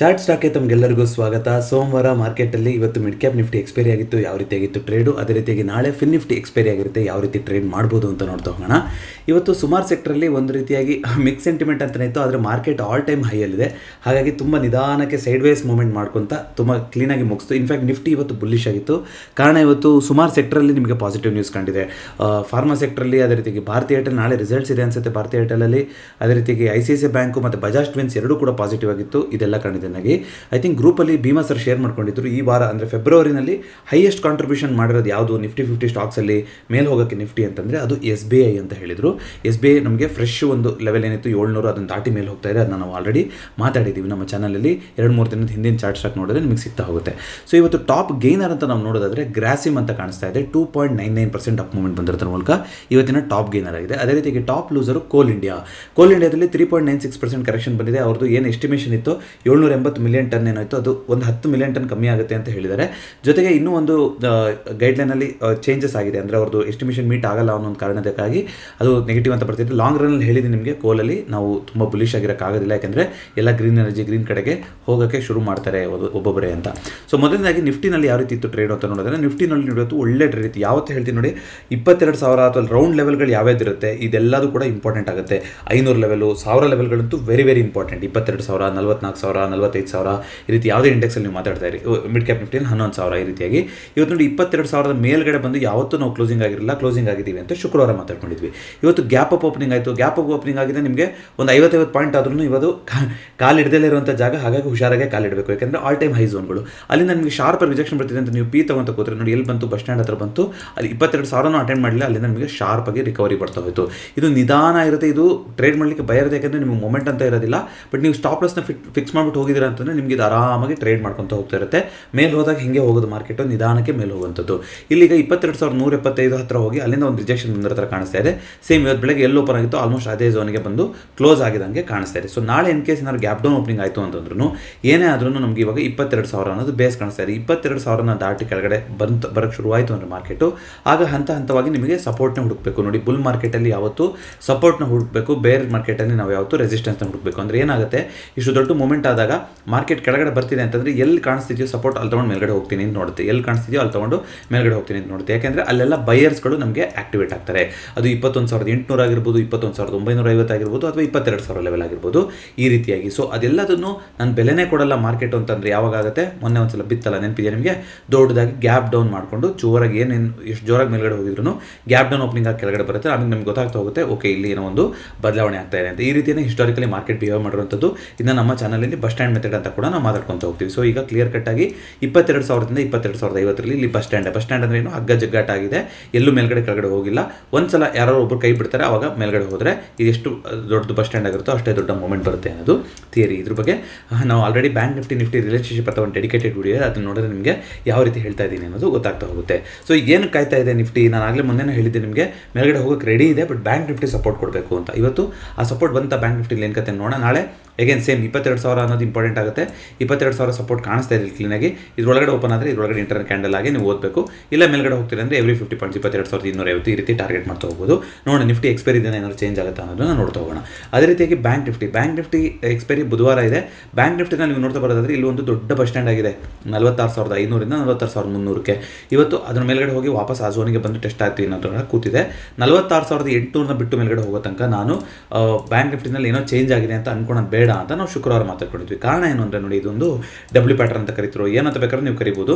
chart ಸ್ಟಾಕ್ಗೆ ತಮಗೆಲ್ಲರಿಗೂ ಸ್ವಾಗತ ಸೋಮವಾರ ಮಾರ್ಕೆಟಲ್ಲಿ ಇವತ್ತು ಮಿಡ್ ಕ್ಯಾಪ್ ನಿಫ್ಟಿ ಎಕ್ಸ್ಪೈರಿ ಆಗಿತ್ತು ಯಾವ ರೀತಿಯಾಗಿತ್ತು ಟ್ರೇಡು ಅದೇ ರೀತಿಯಾಗಿ ನಾಳೆ ಫಿನ್ ನಿಫ್ಟಿ ಎಕ್ಸ್ಪೈರಿ ಆಗಿರುತ್ತೆ ಯಾವ ರೀತಿ ಟ್ರೇಡ್ ಮಾಡ್ಬೋದು ಅಂತ ನೋಡ್ತಾ ಹೋಗೋಣ ಇವತ್ತು ಸುಮಾರು ಅಲ್ಲಿ ಒಂದು ರೀತಿಯಾಗಿ ಮಿಕ್ಸ್ ಸೆಂಟಿಮೆಂಟ್ ಅಂತಲೇ ಇತ್ತು ಆದರೆ ಮಾರ್ಕೆಟ್ ಆಲ್ ಟೈಮ್ ಹೈಯಲ್ಲಿದೆ ಹಾಗಾಗಿ ತುಂಬ ನಿಧಾನಕ್ಕೆ ಸೈಡ್ ವೇಸ್ ಮೂವ್ಮೆಂಟ್ ಮಾಡ್ಕೊತ ತುಂಬ ಕ್ಲೀನಾಗಿ ಮುಗಿಸ್ತು ಇನ್ಫ್ಯಾಕ್ಟ್ ನಿಫ್ಟಿ ಇವತ್ತು ಬುಲ್ಲಿಶ್ ಆಗಿತ್ತು ಕಾರಣ ಇವತ್ತು ಸುಮಾರು ಸೆಕ್ಟ್ರಲ್ಲಿ ನಿಮಗೆ ಪಾಸಿಟಿವ್ ನ್ಯೂಸ್ ಕಂಡಿದೆ ಫಾರ್ಮಾ ಅಲ್ಲಿ ಅದೇ ರೀತಿಯಾಗಿ ಭಾರತೀಯ ಏರ್ಟೆಲ್ ನಾಳೆ ರಿಸಲ್ಟ್ಸ್ ಇದೆ ಅನ್ಸುತ್ತೆ ಭಾರತೀಯ ಅಲ್ಲಿ ಅದೇ ರೀತಿಯಾಗಿ I C I C bank ಮತ್ತು ಬಜಾಜ್ ಟ್ವಿನ್ಸ್ ಎರಡೂ ಕೂಡ ಪಾಸಿಟಿವ್ ಆಗಿತ್ತು ಇದೆಲ್ಲ ಕಂಡಿದೆ ಚೆನ್ನಾಗಿ ಐ ಥಿಂಕ್ ಗ್ರೂಪಲ್ಲಿ ಭೀಮಾ ಸರ್ ಶೇರ್ ಮಾಡ್ಕೊಂಡಿದ್ರು ಈ ವಾರ ಅಂದರೆ ಫೆಬ್ರವರಿನಲ್ಲಿ ಹೈಯೆಸ್ಟ್ ಕಾಂಟ್ರಿಬ್ಯೂಷನ್ ಮಾಡಿರೋದು ಯಾವುದು ನಿಫ್ಟಿ ಫಿಫ್ಟಿ ಸ್ಟಾಕ್ಸಲ್ಲಿ ಮೇಲೆ ಹೋಗೋಕ್ಕೆ ನಿಫ್ಟಿ ಅಂತಂದರೆ ಅದು ಎಸ್ ಬಿ ಐ ಅಂತ ಹೇಳಿದರು ಎಸ್ ಬಿ ಐ ನಮಗೆ ಫ್ರೆಶ್ ಒಂದು ಲೆವೆಲ್ ಏನಿತ್ತು ಏಳ್ನೂರು ಅದನ್ನು ದಾಟಿ ಮೇಲೆ ಹೋಗ್ತಾ ಇದೆ ಅದನ್ನು ನಾವು ಆಲ್ರೆಡಿ ಮಾತಾಡಿದ್ದೀವಿ ನಮ್ಮ ಚಾನಲಲ್ಲಿ ಎರಡು ಮೂರು ದಿನದ ಹಿಂದಿನ ಚಾರ್ಟ್ ಸ್ಟಾಕ್ ನೋಡಿದ್ರೆ ನಿಮಗೆ ಸಿಗ್ತಾ ಹೋಗುತ್ತೆ ಸೊ ಇವತ್ತು ಟಾಪ್ ಗೇನರ್ ಅಂತ ನಾವು ನೋಡೋದಾದರೆ ಗ್ರಾಸಿಮ್ ಅಂತ ಕಾಣಿಸ್ತಾ ಇದೆ two point nine nine percent up movement ಬಂದಿರೋದ್ರ ಮೂಲಕ ಇವತ್ತಿನ ಟಾಪ್ ಗೇನರ್ ಆಗಿದೆ ಅದೇ ರೀತಿ ಟಾಪ್ ಲೂಸರು ಕೋಲ್ ಇಂಡಿಯಾ ಕೋಲ್ ಇಂಡಿಯಾದಲ್ಲಿ three point nine six percent correction ಬಂದಿದೆ ಅವ್ರದ್ದು ಏನು ಎಸ್ಟಿಮೇಷನ್ ಇತ್ತು ಏಳ್ನೂರ ಇನ್ನೂರ ಎಂಬತ್ತು ಮಿಲಿಯನ್ ಟನ್ ಏನಾಯಿತು ಅದು ಒಂದು ಹತ್ತು ಮಿಲಿಯನ್ ಟನ್ ಕಮ್ಮಿ ಆಗುತ್ತೆ ಅಂತ ಹೇಳಿದ್ದಾರೆ ಜೊತೆಗೆ ಇನ್ನೂ ಒಂದು ಗೈಡ್ಲೈನಲ್ಲಿ ಚೇಂಜಸ್ ಆಗಿದೆ ಅಂದರೆ ಅವ್ರದ್ದು ಎಸ್ಟಿಮೇಷನ್ ಮೀಟ್ ಆಗಲ್ಲ ಅನ್ನೋ ಒಂದು ಕಾರಣದಕ್ಕಾಗಿ ಅದು ನೆಗೆಟಿವ್ ಅಂತ ಬರ್ತಿತ್ತು ಲಾಂಗ್ ರನ್ನಲ್ಲಿ ಹೇಳಿದ್ದೀನಿ ನಿಮಗೆ ಕೋಲಲ್ಲಿ ನಾವು ತುಂಬ ಬುಲಿಷ್ ಆಗಿರೋಕ್ಕಾಗೋದಿಲ್ಲ ಯಾಕೆಂದರೆ ಎಲ್ಲ ಗ್ರೀನ್ ಎನರ್ಜಿ ಗ್ರೀನ್ ಕಡೆಗೆ ಹೋಗೋಕ್ಕೆ ಶುರು ಮಾಡ್ತಾರೆ ಒಬ್ಬೊಬ್ಬರೇ ಅಂತ ಸೊ ಮೊದಲನೇದಾಗಿ ನಿಫ್ಟಿನಲ್ಲಿ ಯಾವ ರೀತಿ ಇತ್ತು ಟ್ರೇಡ್ ಅಂತ ನೋಡಿದ್ರೆ ನಿಫ್ಟಿನಲ್ಲಿ ನೋಡೋದು ಒಳ್ಳೆ ಟ್ರೇಡ್ ಇತ್ತು ಯಾವತ್ತು ಹೇಳ್ತೀನಿ ನೋಡಿ ಇಪ್ಪತ್ತೆರಡು ಸಾವಿರ ಅಥವಾ ರೌಂಡ್ ಲೆವೆಲ್ಗಳು ಯಾವ್ಯಾವ್ದು ಇರುತ್ತೆ ಇದೆಲ್ಲದೂ ಕೂಡ ಇಂಪಾರ್ಟೆಂಟ್ ಆಗುತ್ತೆ ಐನೂರು ಲೆವೆಲ್ ಸಾವಿರ ಲೆವೆಲ್ಗಳಂತೂ ವೆರಿ ವೆರಿ ಇಂಪಾರ್ಟೆಂಟ್ ಇಪ್ಪತ್ತೆರಡು ಸಾವಿರ ನಲವತ್ನಾಲ್ಕು ಸಾವಿರ ನಲ್ವತ್ತೈದು ಸಾವಿರ ಈ ರೀತಿ ಯಾವುದೇ ಇಂಡೆಕ್ಸಲ್ಲಿ ನೀವು ಮಾತಾಡ್ತಾ ಇರಿ ಮಿಡ್ ಕ್ಯಾಪ್ ನಿಫ್ಟಿಯಲ್ಲಿ ಹನ್ನೊಂದು ಸಾವಿರ ಈ ರೀತಿಯಾಗಿ ಇವತ್ತು ನೋಡಿ ಇಪ್ಪತ್ತೆರಡು ಸಾವಿರದ ಮೇಲ್ಗಡೆ ಬಂದು ಯಾವತ್ತೂ ನಾವು ಕ್ಲೋಸಿಂಗ್ ಆಗಿರಲಿಲ್ಲ ಕ್ಲೋಸಿಂಗ್ ಆಗಿದ್ದೀವಿ ಅಂತ ಶುಕ್ರವಾರ ಮಾತಾಡ್ಕೊಂಡಿದ್ವಿ ಇವತ್ತು ಗ್ಯಾಪ್ ಅಪ್ ಓಪನಿಂಗ್ ಆಯಿತು ಗ್ಯಾಪ್ ಅಪ್ ಓಪನಿಂಗ್ ಆಗಿದೆ ನಿಮಗೆ ಒಂದು ಐವತ್ತೈವತ್ತು ಪಾಯಿಂಟ್ ಆದ್ರೂ ಇವತ್ತು ಕಾಲಿಡದಲ್ಲೇ ಇರುವಂಥ ಜಾಗ ಹಾಗಾಗಿ ಹುಷಾರಾಗೆ ಕಾಲಿಡಬೇಕು ಯಾಕಂದರೆ ಆಲ್ ಟೈಮ್ ಹೈ ಝೋನ್ಗಳು ಅಲ್ಲಿಂದ ನಿಮಗೆ ಶಾರ್ಪ್ ರಿಜೆಕ್ಷನ್ ಬರ್ತಿದೆ ಅಂತ ನೀವು ಪಿ ತಗೊಂತ ಕೂತ್ರೆ ನೋಡಿ ಎಲ್ಲಿ ಬಂತು ಬಸ್ ಸ್ಟ್ಯಾಂಡ್ ಹತ್ರ ಬಂತು ಅಲ್ಲಿ ಇಪ್ಪತ್ತೆರಡು ಸಾವಿರನೂ ಅಟೆಂಡ್ ಮಾಡಲಿಲ್ಲ ಅಲ್ಲಿಂದ ನಿಮಗೆ ಶಾರ್ಪ್ ಆಗಿ ರಿಕವರಿ ಬರ್ತಾ ಹೋಯಿತು ಇದು ನಿಧಾನ ಇರುತ್ತೆ ಇದು ಟ್ರೇಡ್ ಮಾಡಲಿಕ್ಕೆ ಭಯ ಯಾಕಂದರೆ ನಿಮಗೆ ಮೊಮೆಂಟ್ ಅಂತ ಇರೋದಿಲ್ಲ ಬಟ್ ನೀವು ಸ್ಟಾಪ್ ಲಾಸ್ನ ಫಿಕ್ಸ್ ಮಾಡಿಬಿಟ್ಟು ಹೋಗಿ ಹೋಗಿದ್ದೀರಾ ಅಂತಂದರೆ ನಿಮಗೆ ಇದು ಆರಾಮಾಗಿ ಟ್ರೇಡ್ ಮಾಡ್ಕೊತ ಹೋಗ್ತಾ ಇರುತ್ತೆ ಮೇಲೆ ಹೋದಾಗ ಹಿಂಗೆ ಹೋಗೋದು ಮಾರ್ಕೆಟು ನಿಧಾನಕ್ಕೆ ಮೇಲೆ ಹೋಗುವಂಥದ್ದು ಇಲ್ಲಿಗ ಇಪ್ಪತ್ತೆರಡು ಸಾವಿರದ ನೂರ ಎಪ್ಪತ್ತೈದು ಹತ್ರ ಹೋಗಿ ಅಲ್ಲಿಂದ ಒಂದು ರಿಜೆಕ್ಷನ್ ಬಂದಿರೋ ಥರ ಕಾಣಿಸ್ತಾ ಇದೆ ಸೇಮ್ ಇವತ್ತು ಬೆಳಗ್ಗೆ ಎಲ್ಲಿ ಓಪನ್ ಆಗಿತ್ತು ಆಲ್ಮೋಸ್ಟ್ ಅದೇ ಝೋನಿಗೆ ಬಂದು ಕ್ಲೋಸ್ ಆಗಿದಂಗೆ ಕಾಣಿಸ್ತಾ ಇದೆ ಸೊ ನಾಳೆ ಇನ್ ಕೇಸ್ ಏನಾದ್ರು ಗ್ಯಾಪ್ ಡೌನ್ ಓಪನಿಂಗ್ ಆಯಿತು ಅಂತಂದ್ರೂ ಏನೇ ಆದ್ರೂ ನಮಗೆ ಇವಾಗ ಇಪ್ಪತ್ತೆರಡು ಸಾವಿರ ಅನ್ನೋದು ಬೇಸ್ ಕಾಣಿಸ್ತಾ ಇದೆ ಇಪ್ಪತ್ತೆರಡು ಸಾವಿರನ ದಾಟಿ ಕೆಳಗಡೆ ಬಂತು ಬರೋಕ್ಕೆ ಶುರುವಾಯಿತು ಅಂದರೆ ಮಾರ್ಕೆಟು ಆಗ ಹಂತ ಹಂತವಾಗಿ ನಿಮಗೆ ಸಪೋರ್ಟ್ನ ಹುಡುಕಬೇಕು ನೋಡಿ ಬುಲ್ ಮಾರ್ಕೆಟಲ್ಲಿ ಯಾವತ್ತು ಸಪೋರ್ಟ್ನ ಹುಡುಕಬೇಕು ಬೇರೆ ಮಾರ್ಕೆಟಲ್ಲಿ ನಾವು ಯಾವತ್ತು ರೆಸಿಸ್ಟೆನ್ಸ್ನ ಹುಡುಕಬೇಕು ಅಂದರೆ ಏನಾಗುತ್ತೆ ಇಷ್ಟು ದೊಡ್ಡ ಮೂಮೆಂಟ್ ಆದಾಗ ಮಾರ್ಕೆಟ್ ಕೆಳಗಡೆ ಬರ್ತಿದೆ ಅಂತಂದರೆ ಎಲ್ಲಿ ಕಾಣಿಸ್ತಿದೆಯೋ ಸಪೋರ್ಟ್ ಅಲ್ಲಿ ತೊಗೊಂಡು ಮೇಲ್ಗಡೆ ಹೋಗ್ತೀನಿ ಅಂತ ನೋಡುತ್ತೆ ಎಲ್ಲಿ ಕಾಣಿಸ್ತಿದೆಯೋ ಅಲ್ಲಿ ತೊಗೊಂಡು ಮೇಲ್ಗಡೆ ಹೋಗ್ತೀನಿ ಅಂತ ನೋಡುತ್ತೆ ಯಾಕೆಂದರೆ ಅಲ್ಲೆಲ್ಲ ಬಯರ್ಸ್ಗಳು ನಮಗೆ ಆಕ್ಟಿವೇಟ್ ಆಗ್ತಾರೆ ಅದು ಇಪ್ಪತ್ತೊಂದು ಸಾವಿರದ ಎಂಟುನೂರು ಆಗಿರ್ಬೋದು ಇಪ್ಪತ್ತೊಂದು ಸಾವಿರದ ಒಂಬೈನೂರ ಐವತ್ತಾಗಿರ್ಬೋದು ಅಥವಾ ಇಪ್ಪತ್ತೆರಡು ಸಾವಿರ ಲೆವೆಲ್ ಆಗಿರ್ಬೋದು ಈ ರೀತಿಯಾಗಿ ಸೊ ಅದೆಲ್ಲದನ್ನು ನಾನು ಬೆಲೆನೇ ಕೊಡಲ್ಲ ಮಾರ್ಕೆಟ್ ಅಂತಂದರೆ ಯಾವಾಗ ಆಗುತ್ತೆ ಮೊನ್ನೆ ಒಂದ್ಸಲ ಸಲ ಬಿತ್ತಲ್ಲ ನೆನಪಿದೆ ನಿಮಗೆ ದೊಡ್ಡದಾಗಿ ಗ್ಯಾಪ್ ಡೌನ್ ಮಾಡಿಕೊಂಡು ಜೋರಾಗಿ ಏನೇನು ಎಷ್ಟು ಜೋರಾಗಿ ಮೇಲ್ಗಡೆ ಹೋಗಿದ್ರು ಗ್ಯಾಪ್ ಡೌನ್ ಓಪನಿಂಗ್ ಆಗಿ ಕೆಳಗಡೆ ಬರುತ್ತೆ ಆಮೇಲೆ ನಮ್ಗೆ ಗೊತ್ತಾಗ್ತಾ ಹೋಗುತ್ತೆ ಓಕೆ ಇಲ್ಲಿ ಏನೋ ಒಂದು ಬದಲಾವಣೆ ಆಗ್ತಾ ಇದೆ ಅಂತ ಈ ರೀತಿಯೇ ಹಿಸ್ಟಾರಿಕಲಿ ಮಾರ್ಕೆಟ್ ಬಿಹೇವ್ ಮಾಡಿರುವಂಥದ್ದು ಇನ್ನ ನಮ್ಮ ಚಾನಲಲ್ಲಿ ಬಸ್ ಸ್ಟ್ಯಾಂಡ್ ಸ್ಟ್ಯಾಂಡ್ ಮೆಥಡ್ ಅಂತ ಕೂಡ ನಾವು ಮಾತಾಡ್ಕೊತ ಹೋಗ್ತೀವಿ ಸೊ ಈಗ ಕ್ಲಿಯರ್ ಕಟ್ಟಾಗಿ ಇಪ್ಪತ್ತೆರಡು ಸಾವಿರದಿಂದ ಇಪ್ಪತ್ತೆರಡು ಸಾವಿರದ ಐವತ್ತರಲ್ಲಿ ಇಲ್ಲಿ ಬಸ್ ಸ್ಟ್ಯಾಂಡ್ ಬಸ್ ಸ್ಟ್ಯಾಂಡ್ ಅಂದ್ರೆ ಏನು ಹಗ್ಗ ಜಗ್ಗಾಟಾಗಿದೆ ಎಲ್ಲೂ ಮೇಲ್ಗಡೆ ಕೆಳಗಡೆ ಹೋಗಿಲ್ಲ ಒಂದ್ಸಲ ಯಾರೋ ಒಬ್ಬರು ಕೈ ಬಿಡ್ತಾರೆ ಅವಾಗ ಮೇಲ್ಗಡೆ ಹೋದರೆ ಇದೆಷ್ಟು ದೊಡ್ಡದು ಬಸ್ ಸ್ಟ್ಯಾಂಡ್ ಆಗಿರುತ್ತೋ ಅಷ್ಟೇ ದೊಡ್ಡ ಮೂಮೆಂಟ್ ಬರುತ್ತೆ ಅನ್ನೋದು ಥಿಯರಿ ಇದ್ರ ಬಗ್ಗೆ ನಾವು already bank Nifty Nifty relationship ಅಥವಾ ಒಂದು ಡೆಡಿಕೇಟೆಡ್ ವಿಡಿಯೋ ಅದನ್ನು ನೋಡಿದ್ರೆ ನಿಮಗೆ ಯಾವ ರೀತಿ ಹೇಳ್ತಾ ಇದ್ದೀನಿ ಅನ್ನೋದು ಗೊತ್ತಾಗ್ತಾ ಹೋಗುತ್ತೆ ಸೊ ಏನು ಕಾಯ್ತಾ ಇದೆ ನಿಫ್ಟಿ ನಾನು ಆಗಲೇ ಮುಂದೆ ಹೇಳಿದ್ದೆ ನಿಮಗೆ ಮೇಲ್ಗಡೆ ಹೋಗೋಕ್ಕೆ ರೆಡಿ ಇದೆ ಬಟ್ ಬ್ಯಾಂಕ್ ನಿಫ್ಟಿ ಸಪೋರ್ಟ್ ಕೊಡಬೇಕು ಅಂತ ಇವತ್ತು ಆ ಸಪೋರ್ಟ್ ಬಂತ ಬ್ಯಾಂಕ್ ನಿಫ್ಟಿ ಕತೆ ನೋಡೋಣ ನಾಳೆ ಎಗೇನ್ ಸೇಮ್ ಇಪ್ಪತ್ತೆರಡು ಸಾವಿರ ಅನ್ನೋದು ಇಂಪಾರ್ಟೆಂಟ್ ಆಗುತ್ತೆ ಇಪ್ಪತ್ತೆರಡು ಸಾವಿರ ಸಪೋರ್ಟ್ ಕಾಣಿಸ್ತಾ ಇದೆ ಕ್ಲೀನಾಗಿ ಇದರೊಳಗಡೆ ಓಪನ್ ಆದರೆ ಇದರೊಳಗಡೆ ಇಂಟರ್ನಲ್ ಕ್ಯಾಂಡಲ್ ಆಗಿ ನೀವು ಓದಬೇಕು ಇಲ್ಲ ಮೇಲ್ಗಡೆ ಹೋಗ್ತೀರಿ ಅಂದರೆ ಎವ್ರಿ ಫಿಫ್ಟಿ ಪಾಯಿಂಟ್ ಇಪ್ಪತ್ತೆರಡು ಸಾವಿರದ ಇನ್ನೂರ ಐವತ್ತು ಈ ರೀತಿ ಟಾರ್ಗೆಟ್ ಮಾಡ್ತಾ ಹೋಗ್ಬೋದು ನೋಡಿ ನಿಫ್ಟಿ ಎಕ್ಸ್ಪೈರಿ ದಿನ ಏನಾದರೂ ಚೇಂಜ್ ಆಗುತ್ತೆ ಅನ್ನೋದನ್ನ ನೋಡ್ತಾ ಹೋಗೋಣ ಅದೇ ರೀತಿಯಾಗಿ bank Nifty bank Nifty expiry ಬುಧವಾರ ಇದೆ ಬ್ಯಾಂಕ್ ನಿಫ್ಟಿನ ನೀವು ನೋಡ್ತಾ ಬರೋದಾದ್ರೆ ಇಲ್ಲಿ ಒಂದು ದೊಡ್ಡ ಬಸ್ ಸ್ಟ್ಯಾಂಡ್ ಆಗಿದೆ ನಲವತ್ತಾರು ಸಾವಿರದ ಐನೂರಿಂದ ನಲವತ್ತಾರು ಸಾವಿರದ ಮುನ್ನೂರಕ್ಕೆ ಇವತ್ತು ಅದರ ಮೇಲ್ಗಡೆ ಹೋಗಿ ವಾಪಸ್ ಆ ಬಂದು ಟೆಸ್ಟ್ ಆಗ್ತೀವಿ ಅನ್ನೋದನ್ನ ಕೂತಿದೆ ನಲವತ್ತಾರು ಸಾವಿರದ ಎಂಟುನೂರನ್ನ ಬಿಟ್ಟು ಮೇಲ್ಗಡೆ ಹೋಗೋ ತನಕ ನಾನು ಬ್ಯಾಂಕ್ ನಿಫ್ಟಿನಲ್ಲಿ ಏನೋ ಚೇಂಜ್ ಆಗಿದೆ ಅಂತ ಅನ್ಕೊಂಡು ಬೇಡ ಅಂತ ನಾವು ಶುಕ್ರವಾರ ಮಾತಾಡ್ಕೊಂಡಿದ್ವಿ ಕಾರಣ ಏನು ಅಂದರೆ ನೋಡಿ ಇದೊಂದು ಡಬ್ಲ್ಯೂ ಪ್ಯಾಟರ್ನ್ ಅಂತ ಕರಿತಿರೋ ಏನಂತ ಬೇಕಾದ್ರೆ ನೀವು ಕರಿಬೋದು